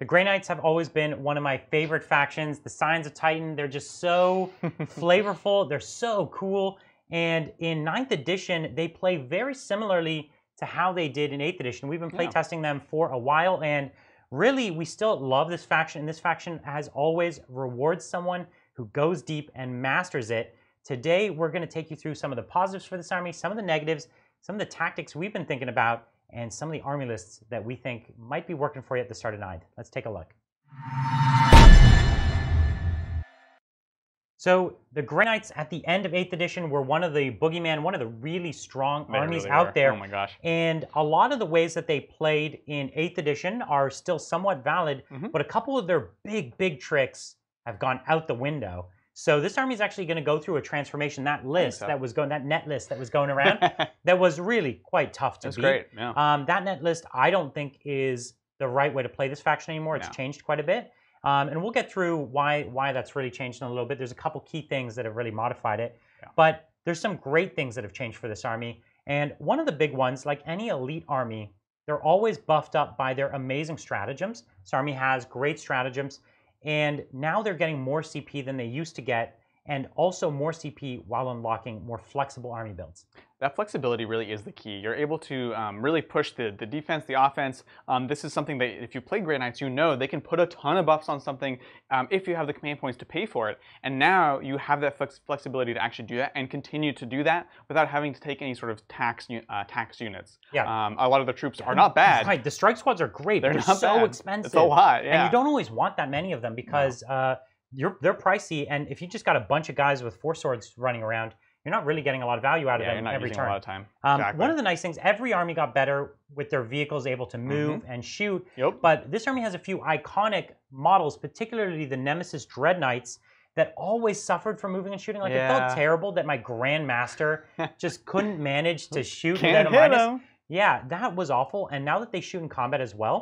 The Grey Knights have always been one of my favorite factions. The Signs of Titan, they're just so flavorful, they're so cool. And in 9th edition, they play very similarly to how they did in 8th edition. We've been playtesting yeah. them for a while, and really, we still love this faction. And this faction, as always, rewards someone who goes deep and masters it. Today, we're going to take you through some of the positives for this army, some of the negatives, some of the tactics we've been thinking about, and some of the Army lists that we think might be working for you at the start of nine. Let's take a look. So the Grey Knights at the end of 8th edition were one of the boogeyman, one of the really strong they armies really out there. Oh my gosh. And a lot of the ways that they played in 8th edition are still somewhat valid, mm -hmm. but a couple of their big, big tricks have gone out the window. So this army is actually going to go through a transformation. That list so. that was going, that net list that was going around, that was really quite tough to That's beat. great. Yeah. Um, that net list, I don't think is the right way to play this faction anymore. It's changed quite a bit. Um, and we'll get through why why that's really changed in a little bit. There's a couple key things that have really modified it, yeah. but there's some great things that have changed for this army. And one of the big ones, like any elite army, they're always buffed up by their amazing stratagems. This army has great stratagems and now they're getting more CP than they used to get and also more CP while unlocking more flexible army builds. That flexibility really is the key. You're able to um, really push the, the defense, the offense. Um, this is something that if you play Grey Knights, you know they can put a ton of buffs on something um, if you have the command points to pay for it. And now you have that flex flexibility to actually do that and continue to do that without having to take any sort of tax uh, tax units. Yeah. Um, a lot of the troops are not bad. Right. The strike squads are great. They're, They're not so bad. expensive. It's a lot. Yeah. And you don't always want that many of them because. No. Uh, you're, they're pricey, and if you just got a bunch of guys with four swords running around, you're not really getting a lot of value out of yeah, them every turn. A lot of time. Um, exactly. One of the nice things, every army got better with their vehicles able to mm-hmm. move mm -hmm. and shoot. Yep. But this army has a few iconic models, particularly the Nemesis Dread Knights, that always suffered from moving and shooting. Like yeah. it felt terrible that my Grandmaster just couldn't manage to shoot Can't hit Him. Yeah, that was awful. And now that they shoot in combat as well,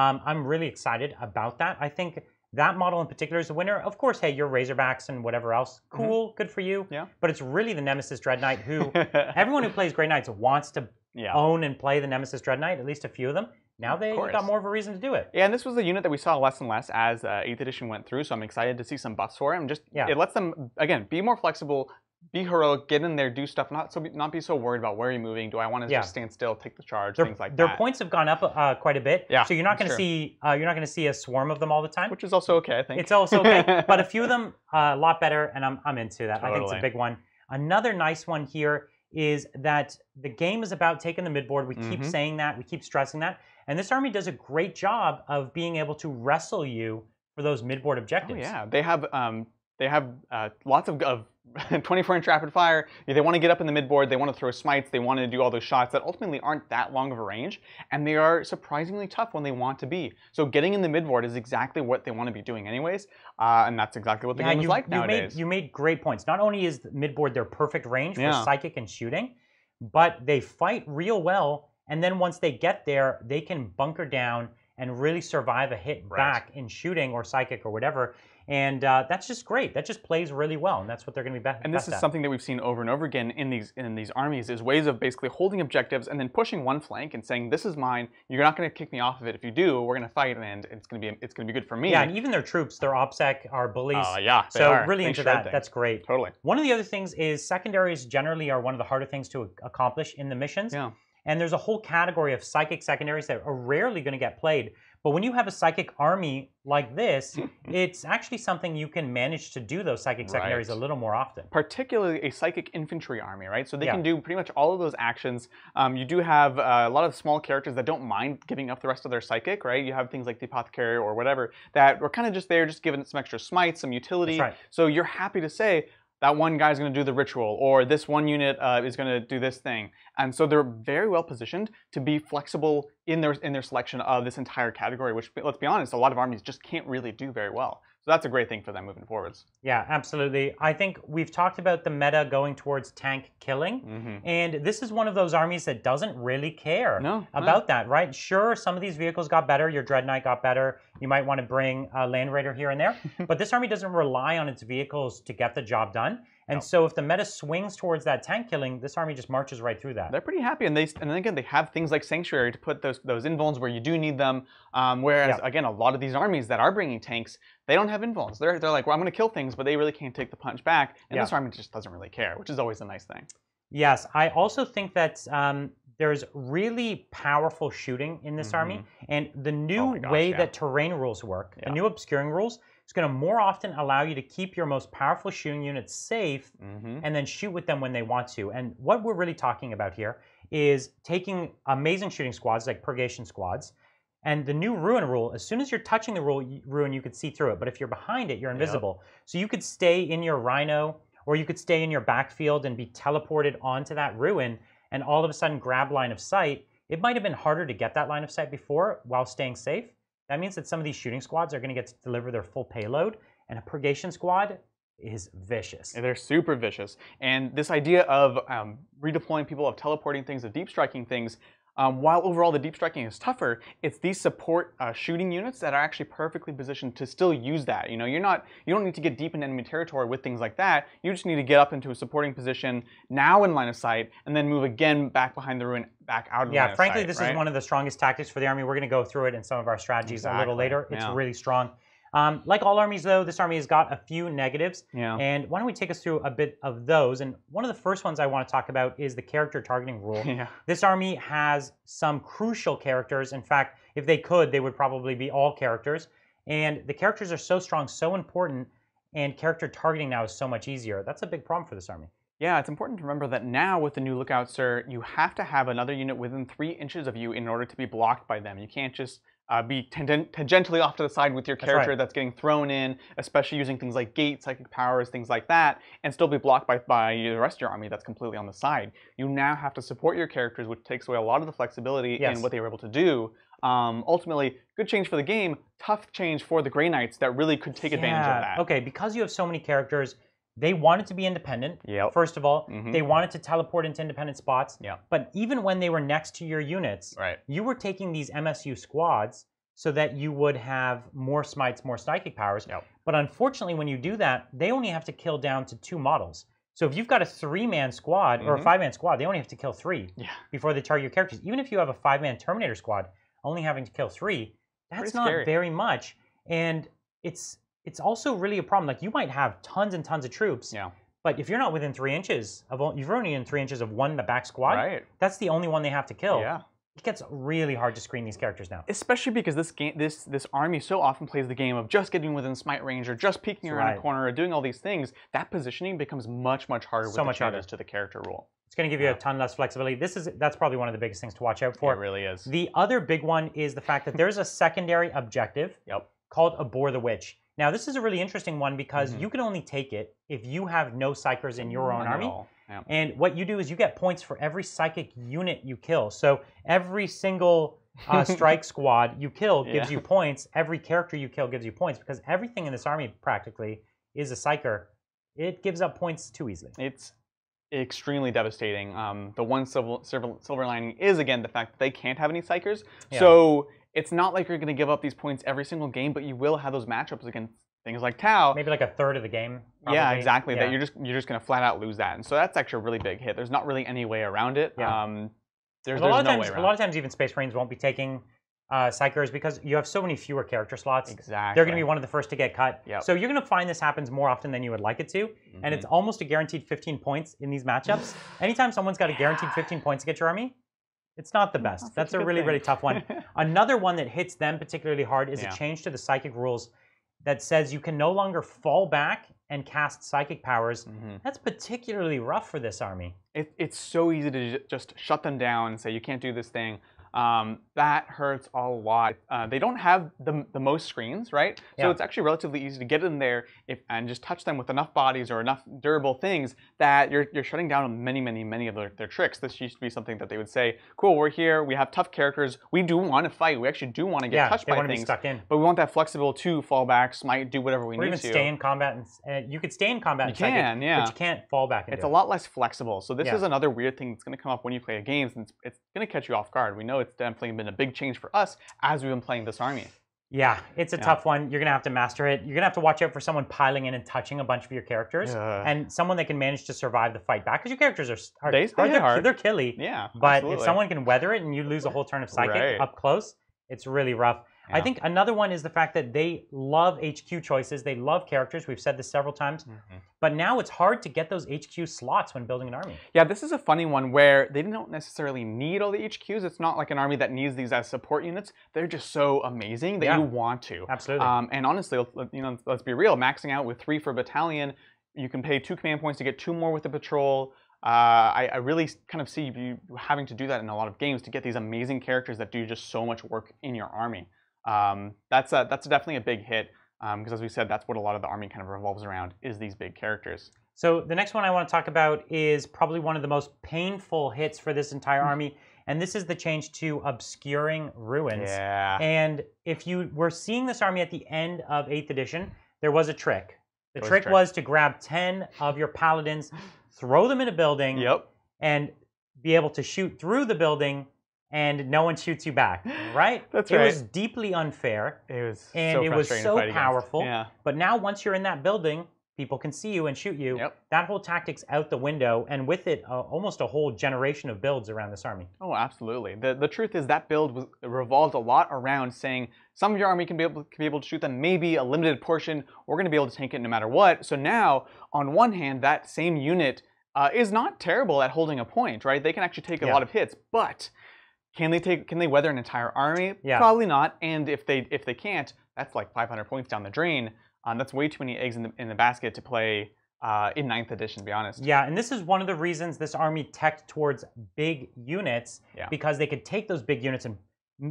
um, I'm really excited about that. I think that model in particular is a winner. Of course, hey, your Razorbacks and whatever else, mm-hmm. cool, mm-hmm. good for you. Yeah. But it's really the Nemesis Dread Knight who everyone who plays Grey Knights wants to yeah. own and play the Nemesis Dread Knight, at least a few of them. Now they got more of a reason to do it. Yeah, and this was the unit that we saw less and less as uh, 8th edition went through, so I'm excited to see some buffs for him. Just yeah. it lets them again be more flexible, be heroic, get in there, do stuff. Not so not be so worried about where you're moving. Do I want to yeah. just stand still, take the charge, their, things like their that. Their points have gone up uh, quite a bit. Yeah, so you're not going to see uh, you're not going to see a swarm of them all the time, which is also okay. I think it's also okay, but a few of them uh, a lot better, and I'm I'm into that. Totally. I think it's a big one. Another nice one here is that the game is about taking the midboard. We mm-hmm. keep saying that, we keep stressing that, and this army does a great job of being able to wrestle you for those midboard oh, objectives. Oh, yeah, they have um, they have uh, lots of, of 24 inch rapid fire, they want to get up in the midboard, they want to throw smites, they want to do all those shots that ultimately aren't that long of a range, and they are surprisingly tough when they want to be. So getting in the midboard is exactly what they want to be doing anyways, uh, and that's exactly what the yeah, game you, is like you nowadays. Made, you made great points. Not only is the midboard their perfect range yeah. for psychic and shooting, but they fight real well, and then once they get there, they can bunker down and really survive a hit right. back in shooting or psychic or whatever. And uh, that's just great. That just plays really well, and that's what they're going to be best. And this is at. something that we've seen over and over again in these in these armies is ways of basically holding objectives and then pushing one flank and saying, "This is mine. You're not going to kick me off of it. If you do, we're going to fight, and it's going to be it's going to be good for me." Yeah, and even their troops, their opsec, our bullies. Oh uh, yeah, so are. really they into that. Things. That's great. Totally. One of the other things is secondaries generally are one of the harder things to accomplish in the missions. Yeah. And there's a whole category of psychic secondaries that are rarely going to get played. But when you have a psychic army like this, it's actually something you can manage to do those psychic secondaries right. a little more often. Particularly a psychic infantry army, right? So they yeah. can do pretty much all of those actions. Um, you do have uh, a lot of small characters that don't mind giving up the rest of their psychic, right? You have things like the apothecary or whatever that are kind of just there, just giving it some extra smite, some utility. Right. So you're happy to say, that one guy's going to do the ritual, or this one unit uh, is going to do this thing. And so they're very well positioned to be flexible in their in their selection of this entire category, which let's be honest, a lot of armies just can't really do very well. So that's a great thing for them moving forwards. Yeah, absolutely. I think we've talked about the meta going towards tank killing, mm-hmm. and this is one of those armies that doesn't really care no, about no. that, right? Sure, some of these vehicles got better. Your Dread Knight got better. You might want to bring a Land Raider here and there, but this army doesn't rely on its vehicles to get the job done. And no. so if the meta swings towards that tank killing, this army just marches right through that. They're pretty happy, and they and again they have things like Sanctuary to put those those invulns where you do need them. Um, whereas yeah. again, a lot of these armies that are bringing tanks, they don't have invulns. They're they're like, well, I'm going to kill things, but they really can't take the punch back. And yeah. this army just doesn't really care, which is always a nice thing. Yes, I also think that um, there's really powerful shooting in this mm -hmm. army, mm-hmm. and the new oh gosh, way yeah. that terrain rules work, the new obscuring rules it's going to more often allow you to keep your most powerful shooting units safe mm-hmm. and then shoot with them when they want to. And what we're really talking about here is taking amazing shooting squads like purgation squads and the new ruin rule, as soon as you're touching the ruin, you could see through it. But if you're behind it, you're invisible. Yep. So you could stay in your rhino, or you could stay in your backfield and be teleported onto that ruin, and all of a sudden grab line of sight. It might have been harder to get that line of sight before while staying safe. That means that some of these shooting squads are going to get to deliver their full payload, and a purgation squad is vicious. And they're super vicious. And this idea of um, redeploying people, of teleporting things, of deep striking things, um, while overall the deep striking is tougher, it's these support uh, shooting units that are actually perfectly positioned to still use that. You know, you're not, you don't need to get deep in enemy territory with things like that. You just need to get up into a supporting position now in line of sight, and then move again back behind the ruin, back out of. Yeah, frankly, sight, this right? is one of the strongest tactics for the army. We're going to go through it in some of our strategies exactly. a little later. It's yeah. really strong. Um, like all armies, though, this army has got a few negatives. Yeah. And why don't we take us through a bit of those? And one of the first ones I want to talk about is the character targeting rule. Yeah. This army has some crucial characters. In fact, if they could, they would probably be all characters. And the characters are so strong, so important, and character targeting now is so much easier. That's a big problem for this army. Yeah, it's important to remember that now with the new Lookout Sir, you have to have another unit within three inches of you in order to be blocked by them. You can't just uh, be tangentially off to the side with your character that's, right. that's, getting thrown in, especially using things like gates, psychic powers, things like that, and still be blocked by, by the rest of your army that's completely on the side. You now have to support your characters, which takes away a lot of the flexibility yes. in what they were able to do. Um, ultimately, good change for the game, tough change for the Grey Knights that really could take yeah. advantage of that. Okay, because you have so many characters, they wanted to be independent. Yeah. First of all, mm-hmm. they wanted to teleport into independent spots. Yeah. But even when they were next to your units, right. you were taking these MSU squads so that you would have more smites, more psychic powers. Yep. But unfortunately, when you do that, they only have to kill down to two models. So if you've got a three-man squad mm-hmm. or a mm-hmm. five-man squad, they only have to kill three yeah. before they target your characters. Even if you have a five-man Terminator squad, only having to kill three, that's not very much. And it's it's also really a problem. Like you might have tons and tons of troops. Yeah. But if you're not within three inches of you've only in three inches of one in the back squad, right. that's the only one they have to kill. Yeah. It gets really hard to screen these characters now. Especially because this game this this army so often plays the game of just getting within smite range or just peeking around right. a corner or doing all these things. That positioning becomes much, much harder so with much the harder. to the character rule. It's going to give you yeah. a ton less flexibility. This is that's probably one of the biggest things to watch out for. It really is. The other big one is the fact that there's a secondary objective yep. called Abhor the Witch. Now, this is a really interesting one because mm-hmm. you can only take it if you have no psychers in your own Not army. Yeah. And what you do is you get points for every psychic unit you kill. So every single uh, strike squad you kill gives yeah. you points. Every character you kill gives you points because everything in this army practically is a psyker. It gives up points too easily. It's extremely devastating. Um, the one silver, silver, silver, lining is again the fact that they can't have any psychers. Yeah. So it's not like you're going to give up these points every single game, but you will have those matchups against things like Tau. Maybe like a third of the game. Probably. Yeah, exactly. Yeah. That you're just you're just going to flat out lose that, and so that's actually a really big hit. There's not really any way around it. Yeah. Um, there's, there's, a lot no of times, a lot of times, even Space Marines won't be taking uh, Psychers because you have so many fewer character slots. Exactly. They're going to be one of the first to get cut. Yep. So you're going to find this happens more often than you would like it to. Mm-hmm. And it's mm-hmm. almost a guaranteed 15 points in these matchups. Anytime someone's got a guaranteed 15 points to get your army, it's not the best. That's, That's a, really, thing. really tough one. Another one that hits them particularly hard is yeah. a change to the psychic rules that says you can no longer fall back and cast psychic powers. Mm-hmm. That's particularly rough for this army. It, it's so easy to just shut them down and say, you can't do this thing. Um, that hurts a lot. Uh, they don't have the, the most screens, right? Yeah. So it's actually relatively easy to get in there if, and just touch them with enough bodies or enough durable things that you're, you're shutting down many, many, many of their, their tricks. This used to be something that they would say, cool, we're here, we have tough characters, we do want to fight, we actually do want to get yeah, touched by things, stuck in. but we want that flexible to fall back, smite, do whatever we or need even stay in combat, and, uh, you could stay in combat. You can, it, yeah. But you can't fall back. It's a lot less flexible. So this yeah. is another weird thing that's going to come up when you play games, and it's, it's going to catch you off guard. We know it's definitely been a big change for us as we've been playing this army. Yeah, it's a yeah. tough one. You're gonna have to master it. You're gonna have to watch out for someone piling in and touching a bunch of your characters, yeah. and someone that can manage to survive the fight back. Because your characters are, are they, are, they are. they're killy. Yeah, but absolutely. if someone can weather it and you lose a whole turn of psychic right. up close, it's really rough. I think another one is the fact that they love HQ choices. They love characters. We've said this several times. Mm-hmm. But now it's hard to get those HQ slots when building an army. Yeah, this is a funny one where they don't necessarily need all the HQs. It's not like an army that needs these as support units. They're just so amazing that yeah. you want to. Absolutely. Um, and honestly, you know, let's be real. Maxing out with three for battalion, you can pay two command points to get two more with the patrol. Uh, I, I, really kind of see you having to do that in a lot of games to get these amazing characters that do just so much work in your army um, that's, a, that's definitely a big hit because um, as we said, that's what a lot of the army kind of revolves around is these big characters. So the next one I want to talk about is probably one of the most painful hits for this entire hmm. army, and this is the change to obscuring ruins. Yeah. And if you were seeing this army at the end of 8th edition, there was a trick. The trick, trick, was to grab 10 of your paladins, throw them in a building, yep. and be able to shoot through the building and no one shoots you back, right? That's it right. It was deeply unfair. It was and so it was so powerful. Yeah. But now once you're in that building, people can see you and shoot you. Yep. That whole tactic's out the window, and with it, uh, almost a whole generation of builds around this army. Oh, absolutely. The the truth is that build was, revolved a lot around saying some of your army can be able can be able to shoot them, maybe a limited portion. We're going to be able to tank it no matter what. So now, on one hand, that same unit uh, is not terrible at holding a point, right? They can actually take a yeah. lot of hits, but can they take? Can they weather an entire army? Yeah. Probably not. And if they if they can't, that's like 500 points down the drain. Um, that's way too many eggs in the in the basket to play uh, in ninth edition, to be honest. Yeah, and this is one of the reasons this army teched towards big units yeah. because they could take those big units and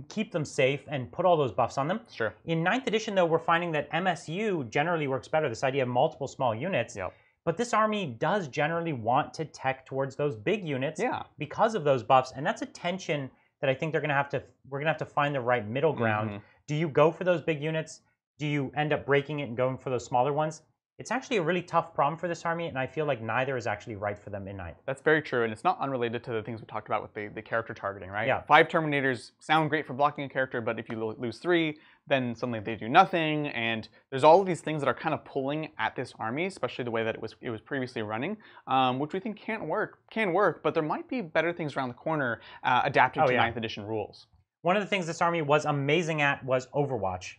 keep them safe and put all those buffs on them. Sure. In ninth edition, though, we're finding that MSU generally works better. This idea of multiple small units. Yep. But this army does generally want to tech towards those big units yeah. because of those buffs, and that's a tension that I think they're going to have to we're going to have to find the right middle ground. Mm-hmm. Do you go for those big units? Do you end up breaking it and going for those smaller ones? It's actually a really tough problem for this army, and I feel like neither is actually right for them in night. That's very true, and it's not unrelated to the things we talked about with the, the character targeting, right? Yeah. Five Terminators sound great for blocking a character, but if you lose three, then suddenly they do nothing, and there's all of these things that are kind of pulling at this army, especially the way that it was it was previously running, um, which we think can't work, can work, but there might be better things around the corner uh, adapted oh, to yeah. edition rules. One of the things this army was amazing at was Overwatch.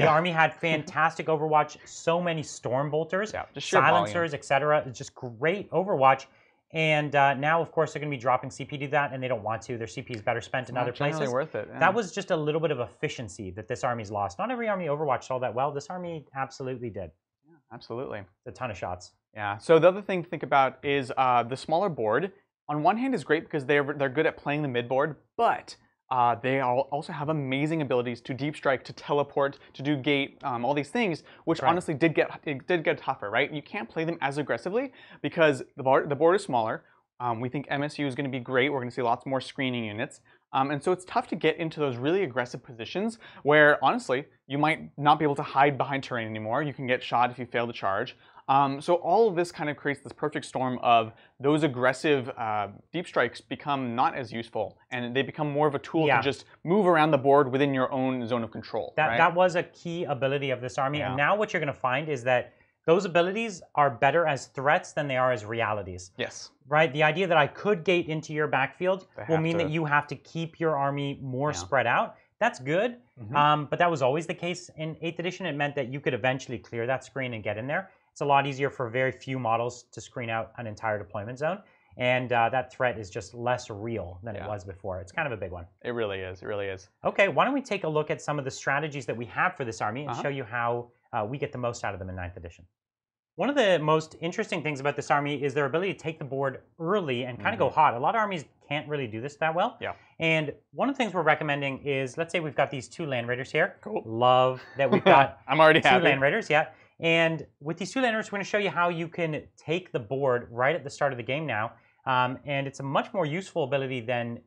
The army had fantastic Overwatch, so many storm bolters, yeah, silencers, etc. It's just great Overwatch. And uh, now, of course, they're going to be dropping CP to that, and they don't want to. Their CP is better spent in well, other places. worth it. Yeah. That was just a little bit of efficiency that this army's lost. Not every army Overwatched all that well. This army absolutely did. Yeah, absolutely. A ton of shots. Yeah. So the other thing to think about is uh, the smaller board. On one hand, is great because they're they're good at playing the mid board, but uh, they also have amazing abilities to deep strike, to teleport, to do gate, um, all these things, which right. honestly did get it did get tougher, right? You can't play them as aggressively because the board, the board is smaller. Um, we think MSU is going to be great. We're going to see lots more screening units. Um, and so it's tough to get into those really aggressive positions where, honestly, you might not be able to hide behind terrain anymore. You can get shot if you fail to charge. Um, so all of this kind of creates this perfect storm of those aggressive uh, deep strikes become not as useful, and they become more of a tool yeah. to just move around the board within your own zone of control. That right? that was a key ability of this army, yeah. and now what you're going to find is that those abilities are better as threats than they are as realities. Yes. Right? The idea that I could gate into your backfield will mean to. that you have to keep your army more yeah. spread out that's good. Mm -hmm. um, but that was always the case in 8th edition. It meant that you could eventually clear that screen and get in there. It's a lot easier for very few models to screen out an entire deployment zone. And uh, that threat is just less real than yeah. it was before. It's kind of a big one. It really is. It really is. Okay, why don't we take a look at some of the strategies that we have for this army and uh -huh. show you how uh, we get the most out of them in 9th edition. One of the most interesting things about this army is their ability to take the board early and kind mm -hmm. of go hot. Mm-hmm. A lot of armies can't really do this that well. Yeah. And one of the things we're recommending is, let's say we've got these two land raiders here. Cool. Love that we've got. I'm already two happy. land raiders. Yeah. And with these two landers, we're going to show you how you can take the board right at the start of the game now. Um, and it's a much more useful ability than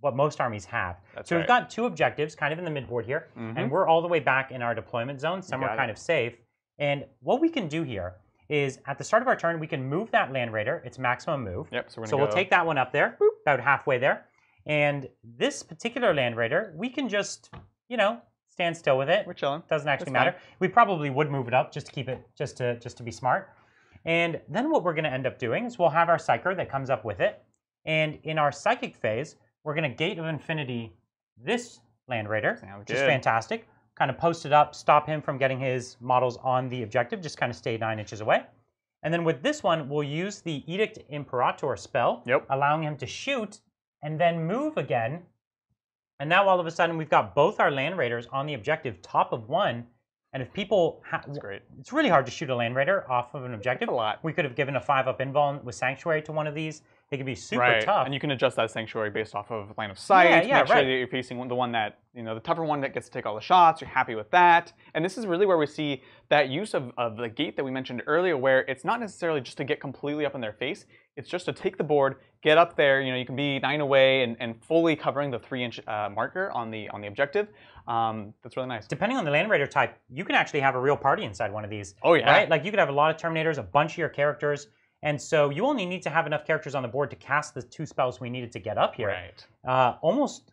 what most armies have. That's so right. we've got two objectives kind of in the midboard here. Mm -hmm. And mm-hmm. we're all the way back in our deployment zone. Some are kind it. of safe. And what we can do here is at the start of our turn, we can move that land raider, its maximum move. Yep, so, so we'll take that one up there, boop, about halfway there. And this particular land raider, we can just, you know, stand still with it. We're chilling. Doesn't actually matter. We probably would move it up just to keep it, just to just to be smart. And then what we're going to end up doing is we'll have our Psyker that comes up with it. And in our Psychic phase, we're going to Gate of Infinity this Land Raider, Sounds which good. is fantastic. Kind of post it up, stop him from getting his models on the objective, just kind of stay nine inches away. And then with this one, we'll use the Edict Imperator spell, yep. allowing him to shoot and then move again and now all of a sudden we've got both our land raiders on the objective top of one. And if people, That's great. it's really hard to shoot a land raider off of an objective. a lot. We could have given a five up invuln with sanctuary to one of these it can be super right. tough. And you can adjust that sanctuary based off of line of sight. Yeah, yeah, make sure that you're facing the one that, you know, the tougher one that gets to take all the shots. You're happy with that. And this is really where we see that use of, of the gate that we mentioned earlier, where it's not necessarily just to get completely up in their face. It's just to take the board, get up there. You know, you can be nine away and, and fully covering the three inch uh, marker on the on the objective. Um, that's really nice. Depending on the land raider type, you can actually have a real party inside one of these. Oh yeah. Right? Like you could have a lot of Terminators, a bunch of your characters and so you only need to have enough characters on the board to cast the two spells we needed to get up here. Right. Uh, almost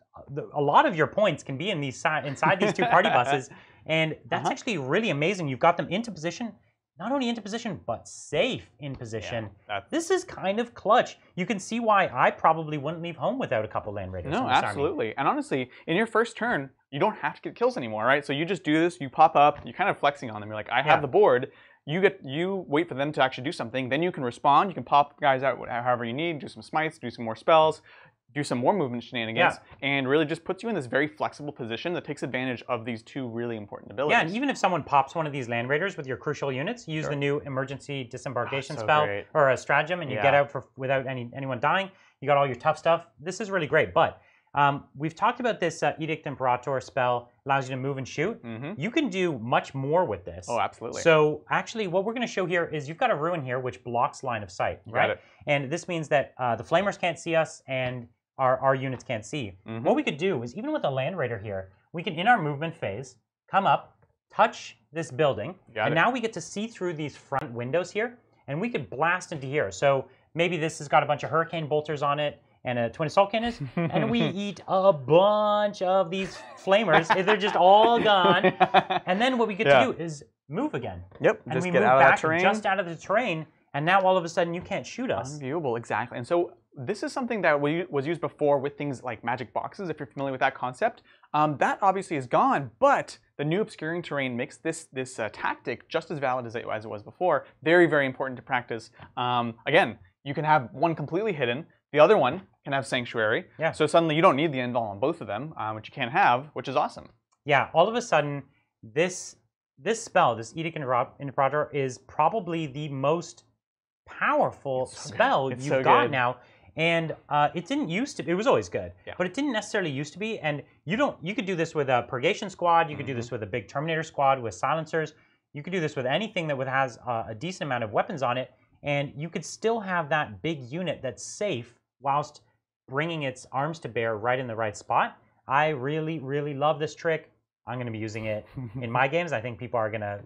a lot of your points can be in these inside these two party buses, and that's uh -huh. actually really amazing. You've got them into position, not only into position but safe in position. Yeah, this is kind of clutch. You can see why I probably wouldn't leave home without a couple land raiders. No, absolutely. Army. And honestly, in your first turn, you don't have to get kills anymore, right? So you just do this, you pop up, you're kind of flexing on them. You're like, I have the board you get you wait for them to actually do something. Then you can respond. You can pop guys out however you need. Do some smites. Do some more spells. Do some more movement shenanigans, yeah. and really just puts you in this very flexible position that takes advantage of these two really important abilities. Yeah, and even if someone pops one of these land raiders with your crucial units, use sure. the new emergency disembarkation oh, so spell great. or a stratagem, and you yeah. get out for, without any anyone dying. You got all your tough stuff. This is really great, but um, we've talked about this uh, Edict Imperator spell allows you to move and shoot. Mm-hmm. You can do much more with this. Oh, absolutely. So actually, what we're going to show here is you've got a ruin here which blocks line of sight, you right? And this means that uh, the flamers can't see us and our, our units can't see. Mm-hmm. What we could do is even with a land raider here, we can in our movement phase come up, touch this building, got and it. now we get to see through these front windows here, and we could blast into here. So maybe this has got a bunch of hurricane bolters on it and a 20 salt cannons, and we eat a bunch of these flamers. They're just all gone. And then what we get yeah. to do is move again. Yep, and just we get move out back of the terrain. Just out of the terrain, and now all of a sudden you can't shoot us. Unviewable, exactly. And so this is something that was used before with things like magic boxes, if you're familiar with that concept. Um, that obviously is gone, but the new obscuring terrain makes this this uh, tactic just as valid as it, as it, was before. Very, very important to practice. Um, again, you can have one completely hidden, the other one can have Sanctuary. Yeah. So suddenly you don't need the end all on both of them, um, which you can not have, which is awesome. Yeah, all of a sudden, this this spell, this Edict Interrupter, is probably the most powerful spell you've so got good. now. And uh, it didn't used to. It was always good, yeah. but it didn't necessarily used to be. And you don't. You could do this with a Purgation Squad. You could mm -hmm. do mm-hmm. this with a big Terminator Squad with silencers. You could do this with anything that has a decent amount of weapons on it, and you could still have that big unit that's safe whilst bringing its arms to bear right in the right spot. I really, really love this trick. I'm going to be using it in my games. I think people are going to,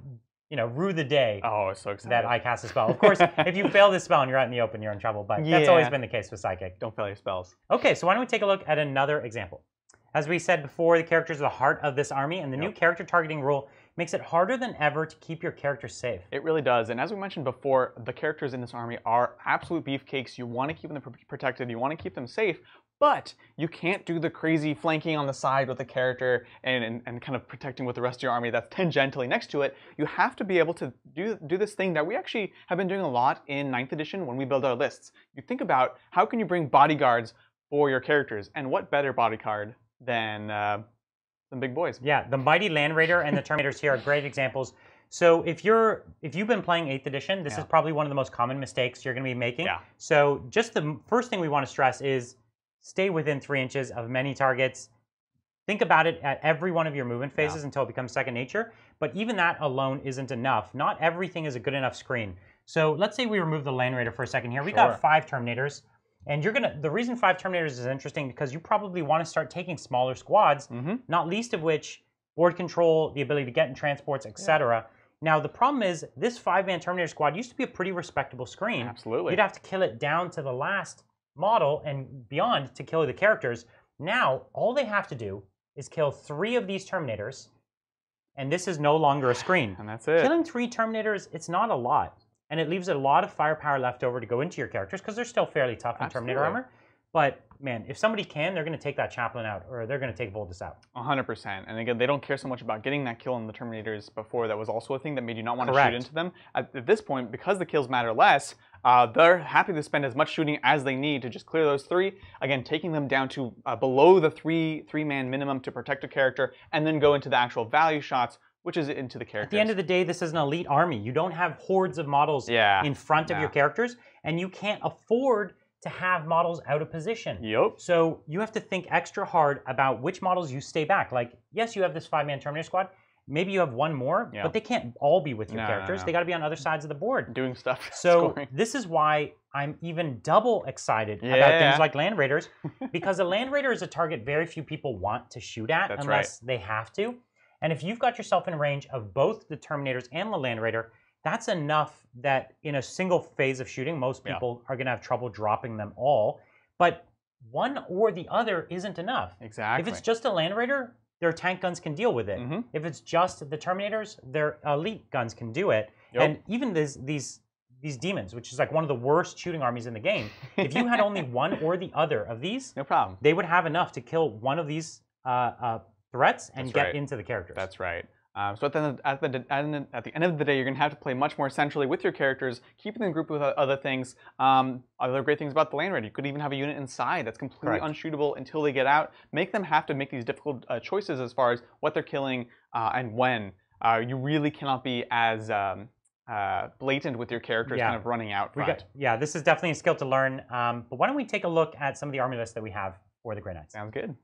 you know, rue the day. Oh, so That I cast a spell. Of course, if you fail this spell and you're out in the open, you're in trouble. But yeah. that's always been the case with psychic. Don't fail your spells. Okay, so why don't we take a look at another example? As we said before, the characters are the heart of this army, and the yep. new character targeting rule makes it harder than ever to keep your character safe. It really does. And as we mentioned before, the characters in this army are absolute beefcakes. You want to keep them protected, you want to keep them safe, but you can't do the crazy flanking on the side with the character and, and, and, kind of protecting with the rest of your army that's tangentially next to it. You have to be able to do, do this thing that we actually have been doing a lot in 9th edition when we build our lists. You think about how can you bring bodyguards for your characters, and what better bodyguard than uh, the big boys. Yeah, the mighty Land Raider and the Terminators here are great examples. So if you're if you've been playing 8th edition, this yeah. is probably one of the most common mistakes you're going to be making. Yeah. So just the first thing we want to stress is stay within 3 inches of many targets. Think about it at every one of your movement phases yeah. until it becomes second nature, but even that alone isn't enough. Not everything is a good enough screen. So let's say we remove the Land Raider for a second here. Sure. We got 5 Terminators. And you're gonna the reason five Terminators is interesting because you probably want to start taking smaller squads, mm -hmm. not least of which board control, the ability to get in transports, etc. Yeah. Now the problem is this five-man Terminator squad used to be a pretty respectable screen. Absolutely, you'd have to kill it down to the last model and beyond to kill the characters. Now all they have to do is kill three of these Terminators, and this is no longer a screen. And that's it. Killing three Terminators, it's not a lot and it leaves a lot of firepower left over to go into your characters because they're still fairly tough in Absolutely. Terminator armor. But man, if somebody can, they're going to take that Chaplain out, or they're going to take Voltus out. 100%. And again, they don't care so much about getting that kill on the Terminators before. That was also a thing that made you not want Correct. to shoot into them. At, at this point, because the kills matter less, uh, they're happy to spend as much shooting as they need to just clear those three. Again, taking them down to uh, below the three three man minimum to protect a character, and then go into the actual value shots which is into the character. At the end of the day, this is an elite army. You don't have hordes of models yeah, in front of your characters, and you can't afford to have models out of position. Yep. So you have to think extra hard about which models you stay back. Like, yes, you have this five-man Terminator squad. Maybe you have one more, yeah. but they can't all be with your no, characters. No, no. They got to be on other sides of the board. Doing stuff. So scoring. this is why I'm even double excited yeah. about things like Land Raiders, because a Land Raider is a target very few people want to shoot at That's unless right. they have to. And if you've got yourself in range of both the Terminators and the Land Raider, that's enough that in a single phase of shooting, most people yeah. are going to have trouble dropping them all. But one or the other isn't enough. Exactly. If it's just a Land Raider, their tank guns can deal with it. Mm-hmm. If it's just the Terminators, their elite guns can do it. Yep. And even this, these these demons, which is like one of the worst shooting armies in the game. If you had only one or the other of these, no problem. They would have enough to kill one of these uh, uh, threats and That's get right. into the characters. That's right. Um, so at the, at, the, at the end of the day, you're going to have to play much more centrally with your characters, keeping them grouped with other things. Um, other great things about the land raid, you could even have a unit inside that's completely Correct. unshootable until they get out. Make them have to make these difficult uh, choices as far as what they're killing uh, and when. Uh, you really cannot be as um, uh, blatant with your characters yeah. kind of running out. Front. We got, yeah, this is definitely a skill to learn. Um, but why don't we take a look at some of the army lists that we have for the Grey Knights? Sounds good.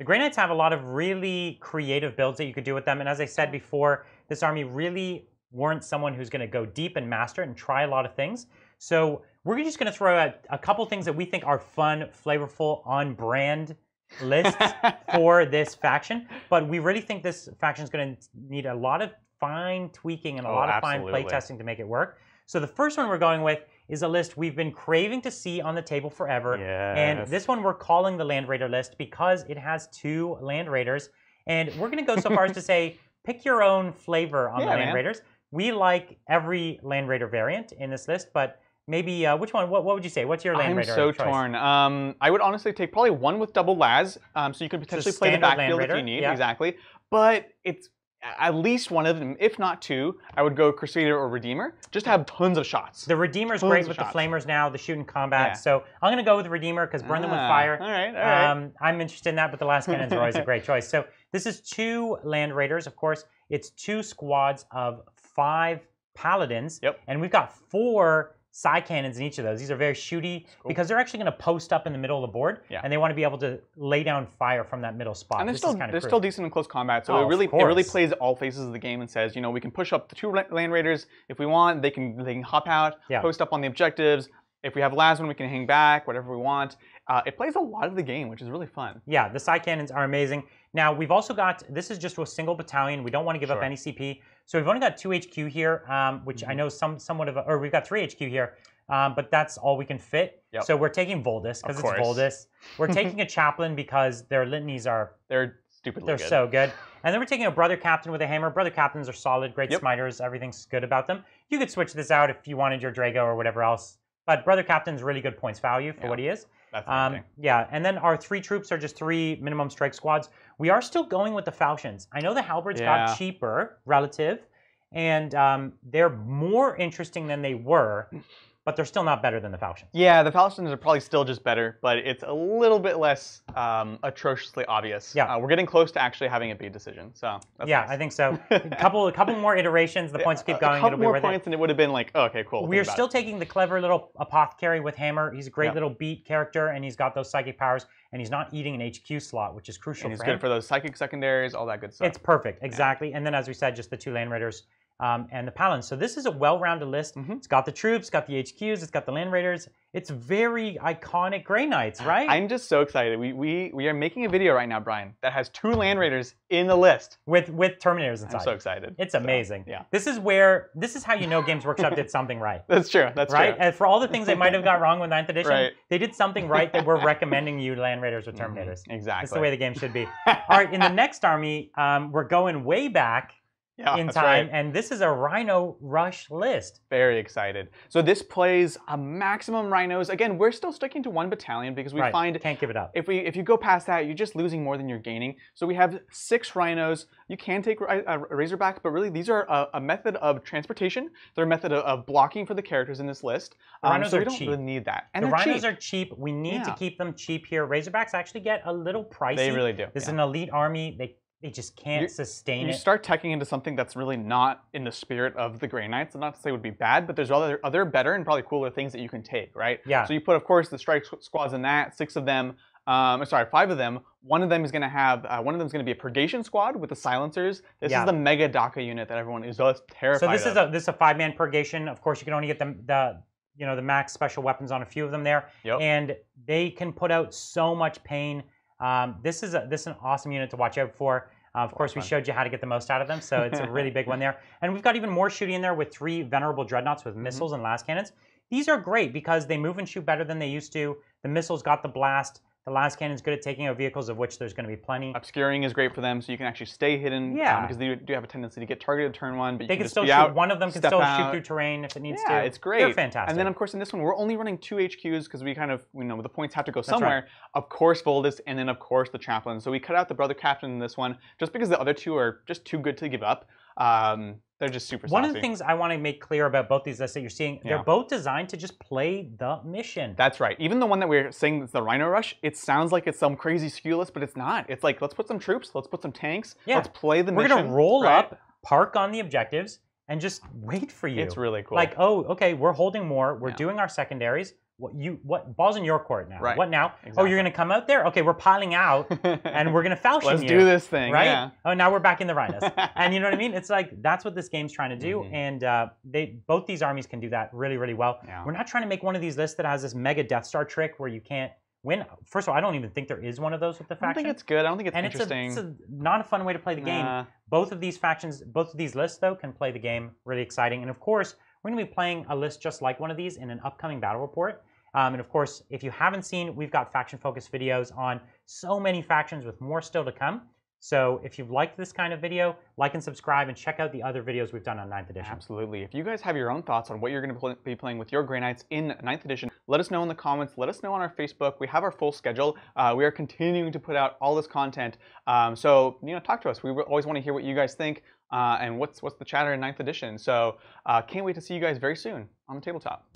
The Grey Knights have a lot of really creative builds that you could do with them. And as I said before, this army really weren't someone who's going to go deep and master and try a lot of things. So we're just going to throw out a couple things that we think are fun, flavorful, on brand lists for this faction. But we really think this faction is going to need a lot of fine tweaking and a oh, lot of absolutely. fine playtesting to make it work. So the first one we're going with is a list we've been craving to see on the table forever. Yes. And this one we're calling the Land Raider list because it has two Land Raiders. And we're going to go so far as to say pick your own flavor on yeah, the Land man. Raiders. We like every Land Raider variant in this list, but maybe uh, which one? What, what, would you say? What's your Land I'm Raider? I'm so choice? torn. Um, I would honestly take probably one with double las, um, so you can potentially play the backfield if you need. Yeah. Exactly, but it's at least one of them, if not two, I would go Crusader or Redeemer. Just have tons of shots. The Redeemer's tons great with shots. the flamers now, the shoot combat. Yeah. So I'm going to go with Redeemer because burn ah, them with fire. All right, all right. Um, I'm interested in that, but the last cannons are always a great choice. So this is two land raiders. Of course, it's two squads of five paladins. Yep. And we've got four side cannons in each of those. These are very shooty cool. because they're actually going to post up in the middle of the board, yeah. and they want to be able to lay down fire from that middle spot. And they're, still, they're still decent in close combat, so oh, it really it really plays all phases of the game and says, you know, we can push up the two land raiders if we want. They can they can hop out, yeah. post up on the objectives. If we have last one, we can hang back, whatever we want. Uh, it plays a lot of the game, which is really fun. Yeah, the side cannons are amazing. Now, we've also got, this is just a single battalion. We don't want to give sure. up any CP. So we've only got two HQ here, um, which mm-hmm. I know some somewhat of, a, or we've got three HQ here, um, but that's all we can fit. Yep. So we're taking Voldus because it's Voldus. We're taking a chaplain because their litanies are they're stupidly they're good. so good. And then we're taking a brother captain with a hammer. Brother captains are solid, great yep. smiters. Everything's good about them. You could switch this out if you wanted your Drago or whatever else. But brother captain's really good points value for what he is. That's um, yeah, and then our three troops are just three minimum strike squads. We are still going with the falchions. I know the halberds yeah. got cheaper relative, and um, they're more interesting than they were but they're still not better than the Falchions. Yeah, the Falchions are probably still just better, but it's a little bit less um, atrociously obvious. Yeah, uh, we're getting close to actually having it be a decision. So yeah, nice. I think so. a couple, a couple more iterations, the points keep going. A couple more points, it. and it would have been like, oh, okay, cool. We're still it. taking the clever little apothecary with Hammer. He's a great yeah. little beat character, and he's got those psychic powers, and he's not eating an HQ slot, which is crucial. And he's for good him. for those psychic secondaries, all that good stuff. It's perfect, exactly. Yeah. And then, as we said, just the two land raiders um, and the Paladins. So this is a well-rounded list. Mm-hmm. It's got the troops, it's got the HQs, it's got the Land Raiders. It's very iconic Grey Knights, right? I'm just so excited. We, we, we are making a video right now, Brian, that has two Land Raiders in the list. With, with Terminators inside. I'm so excited. It's amazing. So, yeah. This is where, this is how you know Games Workshop did something right. That's true, that's right? True. And for all the things they might have got wrong with 9th edition, right. they did something right that we're recommending you Land Raiders or mm-hmm. Terminators. Mm-hmm. Exactly. That's the way the game should be. all right, in the next army, um, we're going way back yeah, in time. Right. And this is a Rhino Rush list. Very excited. So this plays a maximum Rhinos. Again, we're still sticking to one battalion because we right. find can't give it up. If we if you go past that, you're just losing more than you're gaining. So we have six Rhinos. You can take a uh, Razorback, but really these are a, a, method of transportation. They're a method of, of, blocking for the characters in this list. Um, rhinos so we don't cheap. really need that. And the Rhinos cheap. are cheap. We need yeah. to keep them cheap here. Razorbacks actually get a little pricey. They really do. This yeah. is an elite army. They they just can't you, sustain you it. You start teching into something that's really not in the spirit of the Grey Knights. I'm not to say it would be bad, but there's other other better and probably cooler things that you can take, right? Yeah. So you put, of course, the strike squads in that, six of them. Um, sorry, five of them. One of them is going to have, uh, one of them is going to be a purgation squad with the silencers. This yeah. is the mega DACA unit that everyone is just terrified. So this of. is a this is a five man purgation. Of course, you can only get the, the you know the max special weapons on a few of them there, yep. and they can put out so much pain um, this is a, this is an awesome unit to watch out for. Uh, of course, we showed you how to get the most out of them, so it's a really big one there. And we've got even more shooting in there with three venerable dreadnoughts with missiles mm -hmm. and last cannons. These are great because they move and shoot better than they used to. The missiles got the blast. The last cannon is good at taking out vehicles, of which there's going to be plenty. Obscuring is great for them, so you can actually stay hidden. Um, yeah. Um, because they do have a tendency to get targeted turn one, but they you can, can still shoot. Out, one of them can still out. shoot through terrain if it needs yeah, to. Yeah, it's great. They're fantastic. And then of course in this one we're only running two HQs because we kind of you know the points have to go somewhere. Right. Of course Voldis, and then of course the Chaplain. So we cut out the brother captain in this one just because the other two are just too good to give up. Um, they're just super. One saucy. of the things I want to make clear about both these lists that you're seeing, yeah. they're both designed to just play the mission. That's right. Even the one that we're saying is the Rhino Rush, it sounds like it's some crazy SKU list, but it's not. It's like let's put some troops, let's put some tanks, yeah. let's play the we're mission. We're gonna roll right? up, park on the objectives, and just wait for you. It's really cool. Like oh, okay, we're holding more. We're yeah. doing our secondaries what you what balls in your court now. Right. What now? Exactly. Oh, you're gonna come out there? Okay, we're piling out and we're gonna foul you. Let's do this thing, right? Yeah. Oh, now we're back in the rhinos, and you know what I mean? It's like that's what this game's trying to do, mm-hmm. and uh, they both these armies can do that really, really well. Yeah. We're not trying to make one of these lists that has this mega Death Star trick where you can't win. First of all, I don't even think there is one of those with the faction. I think it's good. I don't think it's and interesting. It's a, it's a not a fun way to play the game. Nah. Both of these factions, both of these lists though, can play the game really exciting, and of course. We're going to be playing a list just like one of these in an upcoming battle report. Um, and of course, if you haven't seen, we've got faction-focused videos on so many factions with more still to come. So if you've liked this kind of video, like and subscribe and check out the other videos we've done on 9th edition. Absolutely. If you guys have your own thoughts on what you're going to be playing with your Grey Knights in 9th edition, let us know in the comments. Let us know on our Facebook. We have our full schedule. Uh, we are continuing to put out all this content. Um, so, you know, talk to us. We always want to hear what you guys think uh, and what's, what's the chatter in 9th edition. So uh, can't wait to see you guys very soon on the tabletop.